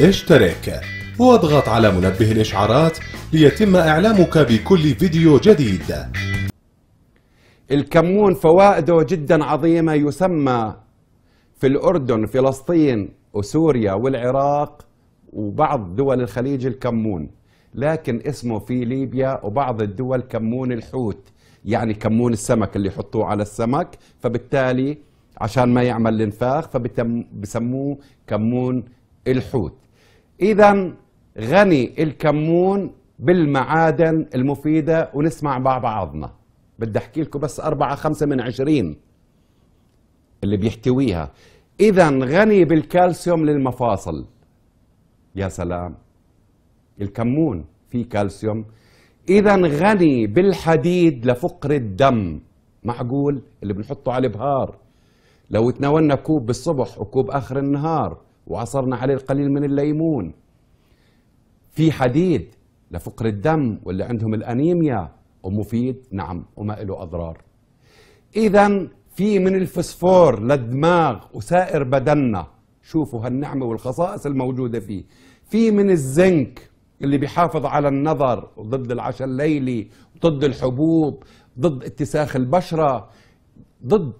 اشترك واضغط على منبه الإشعارات ليتم إعلامك بكل فيديو جديد الكمون فوائده جدا عظيمة يسمى في الأردن فلسطين وسوريا والعراق وبعض دول الخليج الكمون لكن اسمه في ليبيا وبعض الدول كمون الحوت يعني كمون السمك اللي يحطوه على السمك فبالتالي عشان ما يعمل الانفاخ فبسموه كمون الحوت إذا غني الكمون بالمعادن المفيدة ونسمع مع بعضنا بدي أحكي لكم بس أربعة خمسة من عشرين اللي بيحتويها إذا غني بالكالسيوم للمفاصل يا سلام الكمون فيه كالسيوم إذا غني بالحديد لفقر الدم معقول اللي بنحطه على البهار لو تناولنا كوب بالصبح وكوب آخر النهار وعصرنا عليه القليل من الليمون في حديد لفقر الدم واللي عندهم الأنيميا ومفيد نعم وما له أضرار إذا في من الفسفور للدماغ وسائر بدننا شوفوا هالنعمة والخصائص الموجودة فيه في من الزنك اللي بيحافظ على النظر وضد العشاء الليلي ضد الحبوب ضد اتساخ البشرة ضد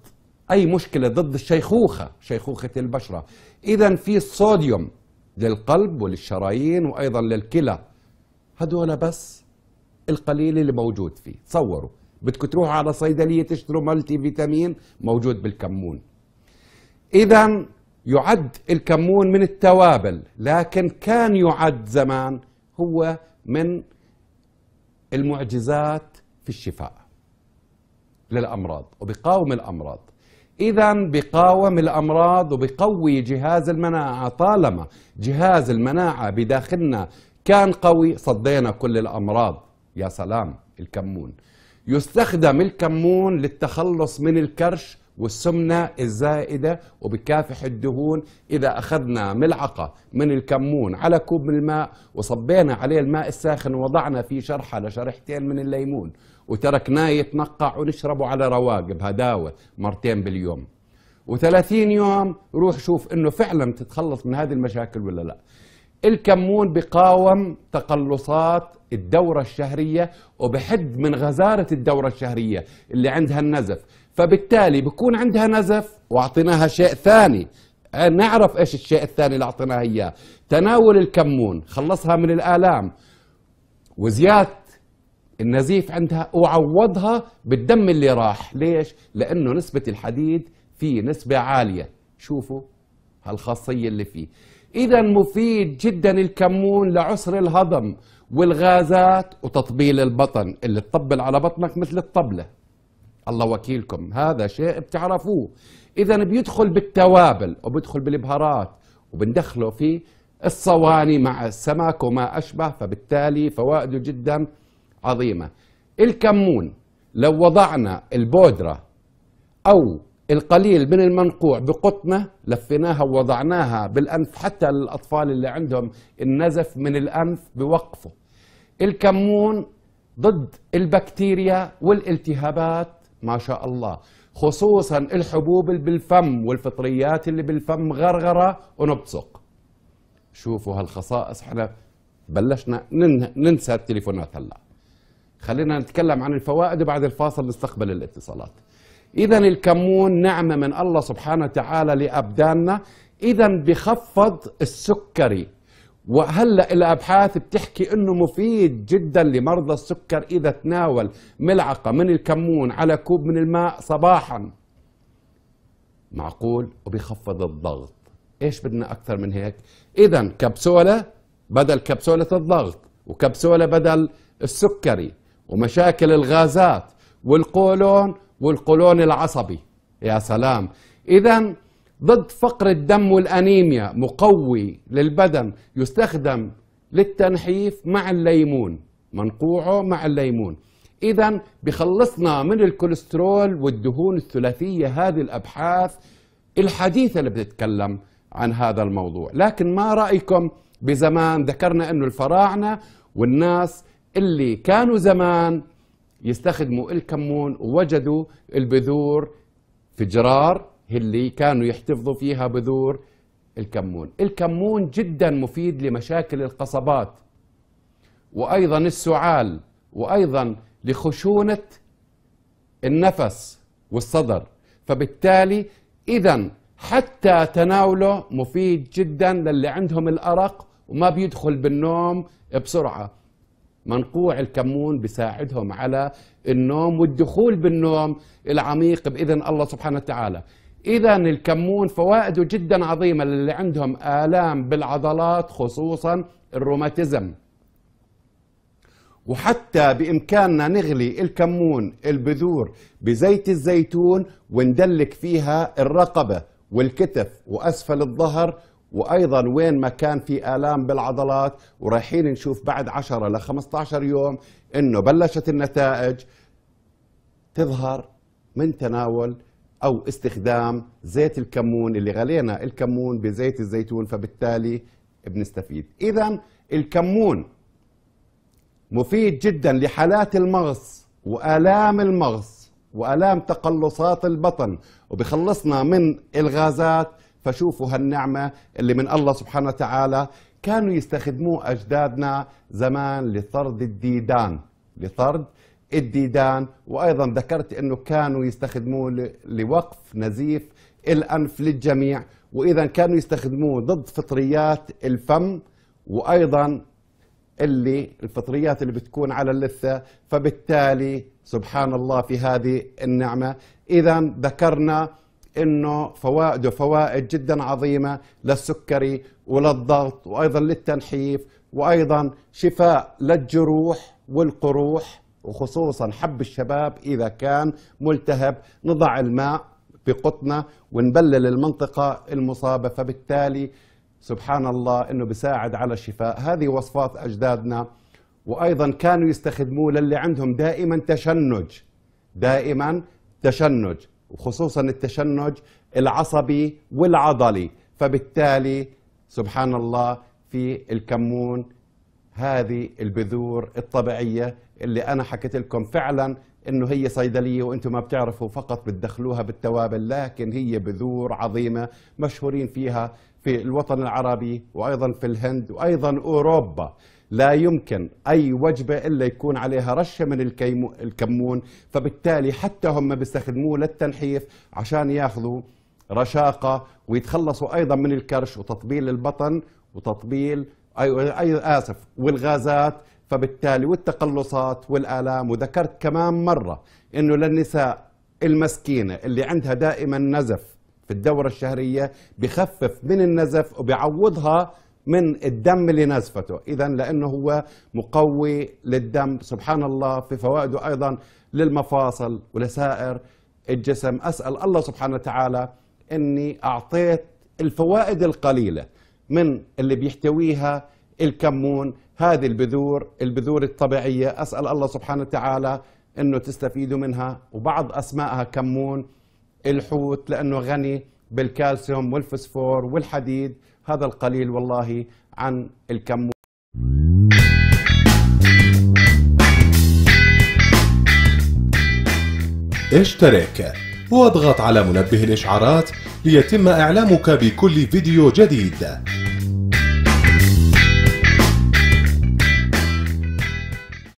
أي مشكلة ضد الشيخوخة شيخوخة البشرة إذا في صوديوم للقلب وللشرايين وأيضا للكلى هذول بس القليل اللي موجود فيه تصوروا بدكم تروحوا على صيدلية تشتروا ملتي فيتامين موجود بالكمون إذا يعد الكمون من التوابل لكن كان يعد زمان هو من المعجزات في الشفاء للأمراض وبقاوم الأمراض إذا بقاوم الأمراض وبقوي جهاز المناعة طالما جهاز المناعة بداخلنا كان قوي صدينا كل الأمراض يا سلام الكمون يستخدم الكمون للتخلص من الكرش والسمنة الزائدة وبكافح الدهون إذا أخذنا ملعقة من الكمون على كوب من الماء وصبينا عليه الماء الساخن ووضعنا فيه شرحة لشريحتين من الليمون وتركناه يتنقع ونشربه على رواقب هداوة مرتين باليوم و30 يوم روح شوف انه فعلا تتخلص من هذه المشاكل ولا لا الكمون بقاوم تقلصات الدورة الشهرية وبحد من غزارة الدورة الشهرية اللي عندها النزف فبالتالي بكون عندها نزف واعطيناها شيء ثاني أه، نعرف ايش الشيء الثاني اللي اعطيناها اياه تناول الكمون خلصها من الالام وزياده النزيف عندها وعوضها بالدم اللي راح ليش؟ لأنه نسبة الحديد فيه نسبة عالية شوفوا هالخاصية اللي فيه إذا مفيد جدا الكمون لعسر الهضم والغازات وتطبيل البطن اللي تطبل على بطنك مثل الطبلة الله وكيلكم هذا شيء بتعرفوه إذا بيدخل بالتوابل وبيدخل بالبهارات وبندخله في الصواني مع السمك وما أشبه فبالتالي فوائده جداً عظيمة الكمون لو وضعنا البودرة أو القليل من المنقوع بقطنة لفيناها ووضعناها بالأنف حتى للأطفال اللي عندهم النزف من الأنف بوقفه الكمون ضد البكتيريا والالتهابات ما شاء الله خصوصا الحبوب اللي بالفم والفطريات اللي بالفم غرغرة ونبصق شوفوا هالخصائص احنا بلشنا ننسى التليفونات هلأ خلينا نتكلم عن الفوائد بعد الفاصل نستقبل الاتصالات إذا الكمون نعمة من الله سبحانه وتعالى لأبداننا إذا بخفض السكري وهلا الابحاث بتحكي انه مفيد جدا لمرضى السكر اذا تناول ملعقه من الكمون على كوب من الماء صباحا معقول وبيخفض الضغط ايش بدنا اكثر من هيك اذا كبسوله بدل كبسوله الضغط وكبسوله بدل السكري ومشاكل الغازات والقولون والقولون العصبي يا سلام إذا ضد فقر الدم والأنيميا مقوي للبدن يستخدم للتنحيف مع الليمون منقوعه مع الليمون إذا بخلصنا من الكوليسترول والدهون الثلاثية هذه الأبحاث الحديثة اللي بتتكلم عن هذا الموضوع لكن ما رأيكم بزمان ذكرنا أنه الفراعنة والناس اللي كانوا زمان يستخدموا الكمون ووجدوا البذور في جرار اللي كانوا يحتفظوا فيها بذور الكمون الكمون جدا مفيد لمشاكل القصبات وأيضا السعال وأيضا لخشونة النفس والصدر فبالتالي إذا حتى تناوله مفيد جدا للي عندهم الأرق وما بيدخل بالنوم بسرعة منقوع الكمون بساعدهم على النوم والدخول بالنوم العميق باذن الله سبحانه وتعالى اذا الكمون فوائده جدا عظيمه للي عندهم الام بالعضلات خصوصا الروماتيزم وحتى بامكاننا نغلي الكمون البذور بزيت الزيتون وندلك فيها الرقبه والكتف واسفل الظهر وايضا وين ما كان في الام بالعضلات ورايحين نشوف بعد 10 ل 15 يوم انه بلشت النتائج تظهر من تناول او استخدام زيت الكمون اللي غلينا الكمون بزيت الزيتون فبالتالي بنستفيد اذا الكمون مفيد جدا لحالات المغص والام المغص والام تقلصات البطن وبخلصنا من الغازات فشوفوا هالنعمة اللي من الله سبحانه وتعالى كانوا يستخدموه أجدادنا زمان لطرد الديدان لطرد الديدان وأيضا ذكرت أنه كانوا يستخدموه لوقف نزيف الأنف للجميع وإذا كانوا يستخدموه ضد فطريات الفم وأيضا اللي الفطريات اللي بتكون على اللثة فبالتالي سبحان الله في هذه النعمة إذا ذكرنا انه فوائده فوائد جدا عظيمه للسكري وللضغط وايضا للتنحيف وايضا شفاء للجروح والقروح وخصوصا حب الشباب اذا كان ملتهب نضع الماء بقطنا ونبلل المنطقه المصابه فبالتالي سبحان الله انه بيساعد على الشفاء هذه وصفات اجدادنا وايضا كانوا يستخدموه للي عندهم دائما تشنج دائما تشنج وخصوصا التشنج العصبي والعضلي فبالتالي سبحان الله في الكمون هذه البذور الطبيعية اللي أنا حكيت لكم فعلا انه هي صيدليه وانتم ما بتعرفوا فقط بتدخلوها بالتوابل لكن هي بذور عظيمه مشهورين فيها في الوطن العربي وايضا في الهند وايضا اوروبا لا يمكن اي وجبه الا يكون عليها رشه من الكمون فبالتالي حتى هم بيستخدموه للتنحيف عشان ياخذوا رشاقه ويتخلصوا ايضا من الكرش وتطبيل البطن وتطبيل أي اسف والغازات فبالتالي والتقلصات والآلام وذكرت كمان مرة أنه للنساء المسكينة اللي عندها دائما نزف في الدورة الشهرية بخفف من النزف وبعوضها من الدم اللي نزفته إذا لأنه هو مقوي للدم سبحان الله في فوائده أيضا للمفاصل ولسائر الجسم أسأل الله سبحانه وتعالى أني أعطيت الفوائد القليلة من اللي بيحتويها الكمون هذه البذور البذور الطبيعية أسأل الله سبحانه وتعالى أنه تستفيدوا منها وبعض أسمائها كمون الحوت لأنه غني بالكالسيوم والفسفور والحديد هذا القليل والله عن الكمون اشترك واضغط على منبه الإشعارات ليتم إعلامك بكل فيديو جديد